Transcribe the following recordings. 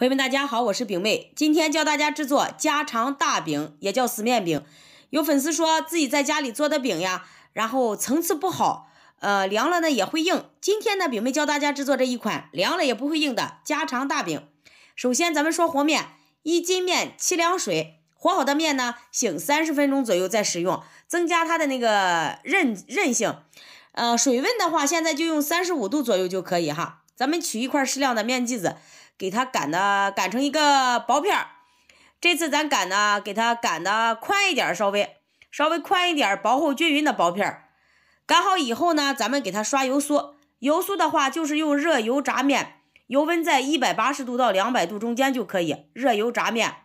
朋友们，大家好，我是饼妹，今天教大家制作家常大饼，也叫死面饼。有粉丝说自己在家里做的饼呀，然后层次不好，呃，凉了呢也会硬。今天呢，饼妹教大家制作这一款凉了也不会硬的家常大饼。首先，咱们说和面，一斤面七两水，和好的面呢醒三十分钟左右再使用，增加它的那个韧韧性。呃，水温的话，现在就用三十五度左右就可以哈。咱们取一块适量的面剂子。给它擀的擀成一个薄片儿，这次咱擀呢，给它擀的宽一点，稍微稍微宽一点，薄厚均匀的薄片儿。擀好以后呢，咱们给它刷油酥，油酥的话就是用热油炸面，油温在一百八十度到两百度中间就可以热油炸面。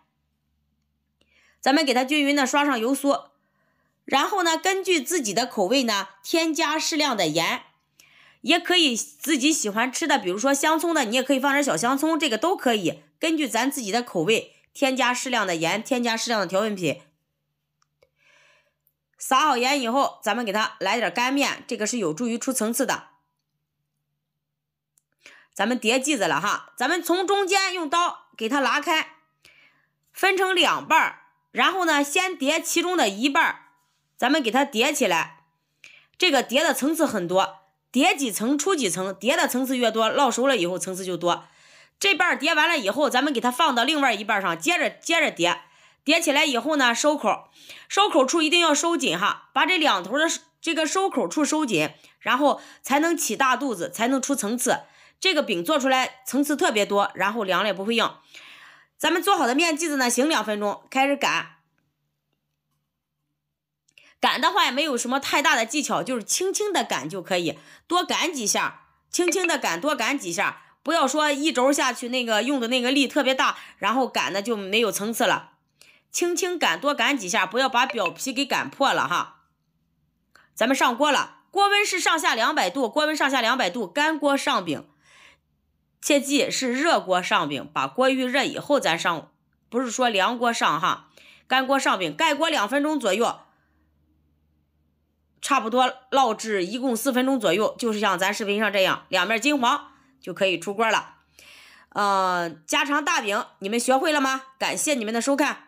咱们给它均匀的刷上油酥，然后呢，根据自己的口味呢，添加适量的盐。也可以自己喜欢吃的，比如说香葱的，你也可以放点小香葱，这个都可以。根据咱自己的口味，添加适量的盐，添加适量的调味品。撒好盐以后，咱们给它来点干面，这个是有助于出层次的。咱们叠剂子了哈，咱们从中间用刀给它拉开，分成两半儿，然后呢，先叠其中的一半儿，咱们给它叠起来，这个叠的层次很多。叠几层出几层，叠的层次越多，烙熟了以后层次就多。这半叠完了以后，咱们给它放到另外一半上，接着接着叠，叠起来以后呢，收口，收口处一定要收紧哈，把这两头的这个收口处收紧，然后才能起大肚子，才能出层次。这个饼做出来层次特别多，然后凉了也不会硬。咱们做好的面剂子呢，醒两分钟，开始擀。擀的话也没有什么太大的技巧，就是轻轻的擀就可以，多擀几下，轻轻的擀，多擀几下，不要说一轴下去那个用的那个力特别大，然后擀的就没有层次了。轻轻擀，多擀几下，不要把表皮给擀破了哈。咱们上锅了，锅温是上下两百度，锅温上下两百度，干锅上饼，切记是热锅上饼，把锅预热以后咱上，不是说凉锅上哈，干锅上饼，盖锅两分钟左右。差不多烙至一共四分钟左右，就是像咱视频上这样，两面金黄就可以出锅了。嗯，家常大饼你们学会了吗？感谢你们的收看。